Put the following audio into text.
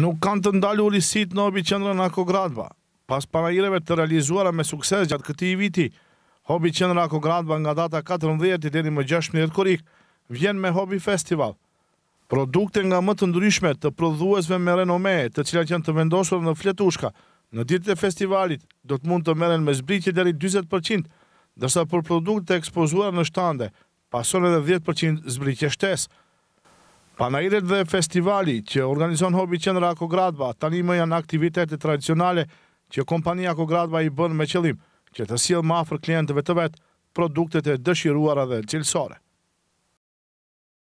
nuk kanë të ndalë ulisit në obi qendra në Ako Gradba. Pas parajireve të realizuara me sukses gjatë këti i viti, hobi qendra Ako Gradba nga data 14 i deri më 16 korik, vjen me hobi festival. Produkte nga më të ndryshme të prodhuesve me renome, të cilat janë të vendosur në fletushka, në ditët e festivalit, do të mund të meren me zbritje deri 20%, dërsa për produkte ekspozuar në shtande, pason edhe 10% zbritje shtesë, Panajrit dhe festivali që organizon hobi qenëra Ako Gradba tani më janë aktivitetet tradicionale që kompani Ako Gradba i bën me qëllim që të silë fër klientëve të vetë produktet e dëshiruara dhe cilësore.